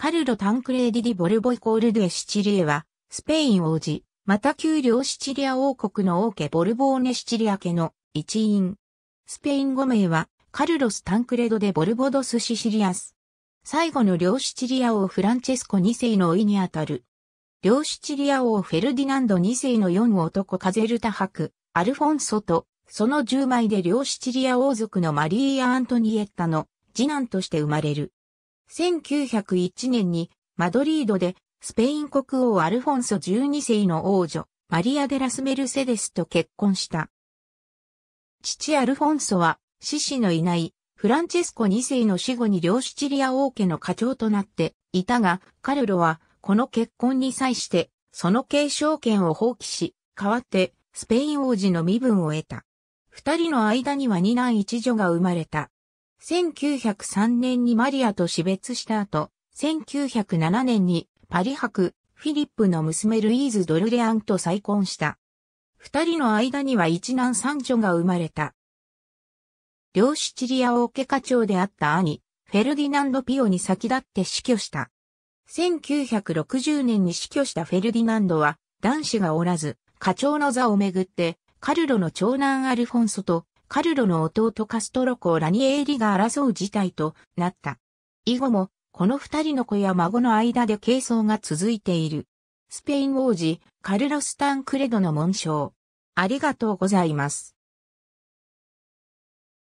カルロ・タンクレーディ・ディ・ボルボイコール・デ・シチリエは、スペイン王子、また旧領シチリア王国の王家ボルボーネ・シチリア家の一員。スペイン語名は、カルロス・タンクレド・デ・ボルボドス・シシリアス。最後の両シチリア王フランチェスコ2世のいにあたる。両シチリア王フェルディナンド2世の4男カゼルタ伯、アルフォンソと、その10枚で両シチリア王族のマリーア・アントニエッタの次男として生まれる。1901年にマドリードでスペイン国王アルフォンソ12世の王女マリア・デラス・メルセデスと結婚した。父アルフォンソは獅子のいないフランチェスコ2世の死後に両シチリア王家の課長となっていたが、カルロはこの結婚に際してその継承権を放棄し、代わってスペイン王子の身分を得た。二人の間には二男一女が生まれた。1903年にマリアと死別した後、1907年にパリ博、フィリップの娘ルイーズ・ドルレアンと再婚した。二人の間には一男三女が生まれた。両シチリア王家課長であった兄、フェルディナンド・ピオに先立って死去した。1960年に死去したフェルディナンドは男子がおらず、課長の座をめぐって、カルロの長男アルフォンソとカルロの弟カストロコ・ラニエーリが争う事態となった。以後も、この二人の子や孫の間で係争が続いている。スペイン王子、カルロス・タンクレドの紋章。ありがとうございます。